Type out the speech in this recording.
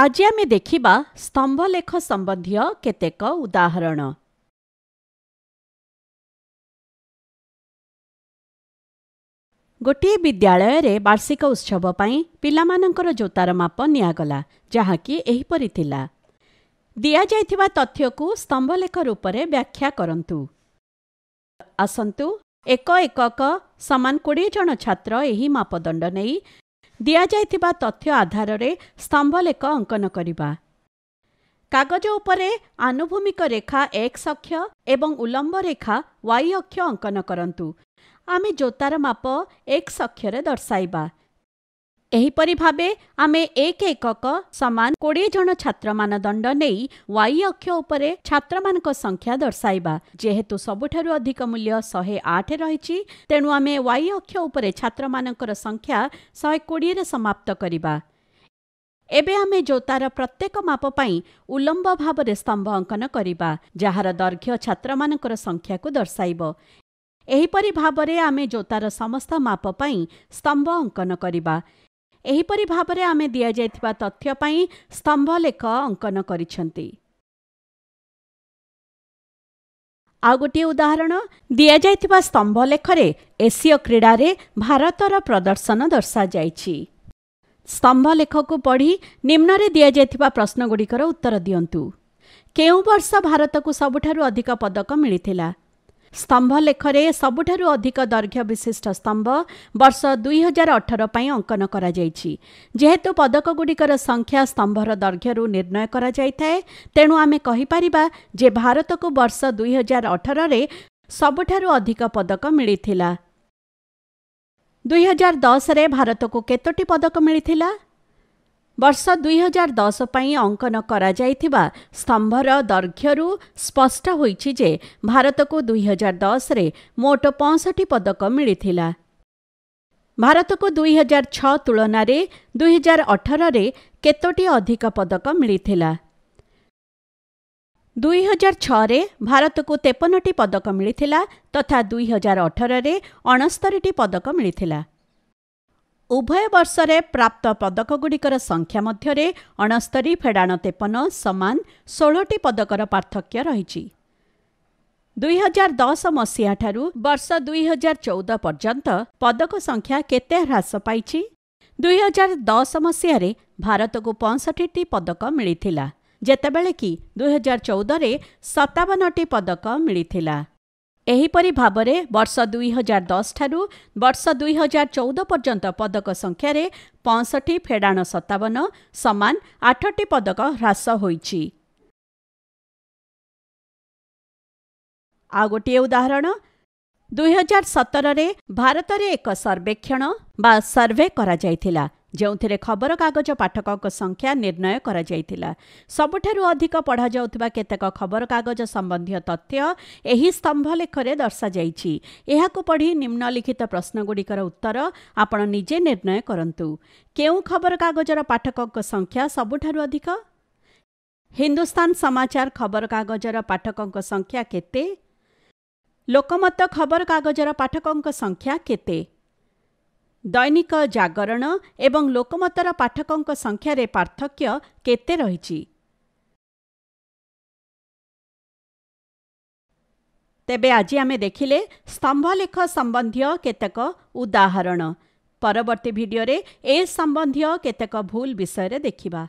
ଆଜି ଆମେ ଦେଖିବା ସ୍ତମ୍ଭଲେଖ ସମ୍ବନ୍ଧୀୟ କେତେକ ଉଦାହରଣ ଗୋଟିଏ ବିଦ୍ୟାଳୟରେ ବାର୍ଷିକ ଉତ୍ସବ ପାଇଁ ପିଲାମାନଙ୍କର ଜୋତାର ମାପ ନିଆଗଲା ଯାହାକି ଏହିପରି ଥିଲା ଦିଆଯାଇଥିବା ତଥ୍ୟକୁ ସ୍ତମ୍ଭଲେଖ ରୂପରେ ବ୍ୟାଖ୍ୟା କରନ୍ତୁ ଆସନ୍ତୁ ଏକ ଏକକ ସମାନ କୋଡ଼ିଏ ଜଣ ଛାତ୍ର ଏହି ମାପଦଣ୍ଡ ନେଇ ଦିଆଯାଇଥିବା ତଥ୍ୟ ଆଧାରରେ ସ୍ତମ୍ଭଲେଖ ଅଙ୍କନ କରିବା କାଗଜ ଉପରେ ଆନୁଭୂମିକ ରେଖା ଏକ୍ସ ଅକ୍ଷ ଏବଂ ଉଲମ୍ବ ରେଖା ୱାଇ ଅକ୍ଷ ଅଙ୍କନ କରନ୍ତୁ ଆମେ ଜୋତାର ମାପ ଏକ୍ସ ଅକ୍ଷରେ ଦର୍ଶାଇବା ଏହିପରି ଭାବେ ଆମେ ଏକ ଏକକ ସମାନ କୋଡ଼ିଏ ଜଣ ଛାତ୍ରମାନଦଣ୍ଡ ନେଇ ୱାଇ ଅକ୍ଷ ଉପରେ ଛାତ୍ରମାନଙ୍କ ସଂଖ୍ୟା ଦର୍ଶାଇବା ଯେହେତୁ ସବୁଠାରୁ ଅଧିକ ମୂଲ୍ୟ ଶହେ ଆଠ ରହିଛି ତେଣୁ ଆମେ ୱାଇ ଅକ୍ଷ ଉପରେ ଛାତ୍ରମାନଙ୍କର ସଂଖ୍ୟା ଶହେ କୋଡ଼ିଏରେ ସମାପ୍ତ କରିବା ଏବେ ଆମେ ଜୋତାର ପ୍ରତ୍ୟେକ ମାପ ପାଇଁ ଉଲମ୍ବ ଭାବରେ ସ୍ତମ୍ଭ ଅଙ୍କନ କରିବା ଯାହାର ଦୈର୍ଘ୍ୟ ଛାତ୍ରମାନଙ୍କର ସଂଖ୍ୟାକୁ ଦର୍ଶାଇବ ଏହିପରି ଭାବରେ ଆମେ ଜୋତାର ସମସ୍ତ ମାପ ପାଇଁ ସ୍ତମ୍ଭ ଅଙ୍କନ କରିବା ଏହିପରି ଭାବରେ ଆମେ ଦିଆଯାଇଥିବା ତଥ୍ୟ ପାଇଁ ସ୍ତମ୍ଭ ଲେଖ ଅଙ୍କନ କରିଛନ୍ତି ଆଉ ଗୋଟିଏ ଉଦାହରଣ ଦିଆଯାଇଥିବା ସ୍ତମ୍ଭ ଲେଖରେ ଏସୀୟ କ୍ରୀଡ଼ାରେ ଭାରତର ପ୍ରଦର୍ଶନ ଦର୍ଶାଯାଇଛି ସ୍ତମ୍ଭ ଲେଖକୁ ପଢ଼ି ନିମ୍ନରେ ଦିଆଯାଇଥିବା ପ୍ରଶ୍ନଗୁଡ଼ିକର ଉତ୍ତର ଦିଅନ୍ତୁ କେଉଁ ବର୍ଷ ଭାରତକୁ ସବୁଠାରୁ ଅଧିକ ପଦକ ମିଳିଥିଲା ସ୍ତମ୍ଭ ଲେଖରେ ସବୁଠାରୁ ଅଧିକ ଦୈର୍ଘ୍ୟ ବିଶିଷ୍ଟ ସ୍ତମ୍ଭ ବର୍ଷ ଦୁଇହଜାର ଅଠର ପାଇଁ ଅଙ୍କନ କରାଯାଇଛି ଯେହେତୁ ପଦକଗୁଡ଼ିକର ସଂଖ୍ୟା ସ୍ତମ୍ଭର ଦୈର୍ଘ୍ୟରୁ ନିର୍ଣ୍ଣୟ କରାଯାଇଥାଏ ତେଣୁ ଆମେ କହିପାରିବା ଯେ ଭାରତକୁ ବର୍ଷ ଦୁଇହଜାର ଅଠରରେ ସବୁଠାରୁ ଅଧିକ ପଦକ ମିଳିଥିଲା ଦୁଇହଜାର ଦଶରେ ଭାରତକୁ କେତୋଟି ପଦକ ମିଳିଥିଲା ବର୍ଷ ଦୁଇହଜାର ଦଶ ପାଇଁ ଅଙ୍କନ କରାଯାଇଥିବା ସ୍ତମ୍ଭର ଦୈର୍ଘ୍ୟରୁ ସ୍ପଷ୍ଟ ହୋଇଛି ଯେ ଭାରତକୁ ଦୁଇହଜାର ଦଶରେ ମୋଟ ପଞ୍ଚଷଠି ପଦକ ମିଳିଥିଲା ଭାରତକୁ ଦୁଇହଜାର ଛଅ ତୁଳନାରେ ଦୁଇହଜାର ଅଠରରେ କେତୋଟି ଅଧିକ ପଦକ ମିଳିଥିଲା ଦୁଇହଜାର ଛଅରେ ଭାରତକୁ ତେପନଟି ପଦକ ମିଳିଥିଲା ତଥା ଦୁଇହଜାର ଅଠରରେ ଅଣସ୍ତରିଟି ପଦକ ମିଳିଥିଲା उभय वर्षले प्राप्त पदक संख्या मध्यरे अनस्तरी फेडाण तेपन समान सोलोटी पदकर र पर्थक्य 2010 दुई हजार दस 2014 ठु पदक संख्या हजार चौध पाईची? 2010 केते ह्रासपाई भारत हजार 65 मसहे भारतको पँसठी पदक मितिबेला की 2014 रे 57 सतावनट पदक ଏହିପରି ଭାବରେ ବର୍ଷ ଦୁଇହଜାର ଦଶଠାରୁ ବର୍ଷ ଦୁଇହଜାର ଚଉଦ ପର୍ଯ୍ୟନ୍ତ ପଦକ ସଂଖ୍ୟାରେ ପଞ୍ଚଷଠି ଫେଡ଼ାଣ ସତାବନ ସମାନ ଆଠଟି ପଦକ ହ୍ରାସ ହୋଇଛି ଆଉ ଗୋଟିଏ ଉଦାହରଣ ଦୁଇହଜାର ସତରରେ ଭାରତରେ ଏକ ସର୍ବେକ୍ଷଣ ବା ସର୍ଭେ କରାଯାଇଥିଲା ଯେଉଁଥିରେ ଖବରକାଗଜ ପାଠକଙ୍କ ସଂଖ୍ୟା ନିର୍ଣ୍ଣୟ କରାଯାଇଥିଲା ସବୁଠାରୁ ଅଧିକ ପଢ଼ାଯାଉଥିବା କେତେକ ଖବରକାଗଜ ସମ୍ବନ୍ଧୀୟ ତଥ୍ୟ ଏହି ସ୍ତମ୍ଭ ଲେଖରେ ଦର୍ଶାଯାଇଛି ଏହାକୁ ପଢ଼ି ନିମ୍ନଲିଖିତ ପ୍ରଶ୍ନଗୁଡ଼ିକର ଉତ୍ତର ଆପଣ ନିଜେ ନିର୍ଣ୍ଣୟ କରନ୍ତୁ କେଉଁ ଖବରକାଗଜର ପାଠକଙ୍କ ସଂଖ୍ୟା ସବୁଠାରୁ ଅଧିକ ହିନ୍ଦୁସ୍ତାନ ସମାଚାର ଖବରକାଗଜର ପାଠକଙ୍କ ସଂଖ୍ୟା କେତେ ଲୋକମତ ଖବରକାଗଜର ପାଠକଙ୍କ ସଂଖ୍ୟା କେତେ ଦୈନିକ ଜାଗରଣ ଏବଂ ଲୋକମତର ପାଠକଙ୍କ ସଂଖ୍ୟାରେ ପାର୍ଥକ୍ୟ କେତେ ରହିଛି ତେବେ ଆଜି ଆମେ ଦେଖିଲେ ସ୍ତମ୍ଭଲେଖ ସମ୍ବନ୍ଧୀୟ କେତେକ ଉଦାହରଣ ପରବର୍ତ୍ତୀ ଭିଡ଼ିଓରେ ଏ ସମ୍ବନ୍ଧୀୟ କେତେକ ଭୁଲ ବିଷୟରେ ଦେଖିବା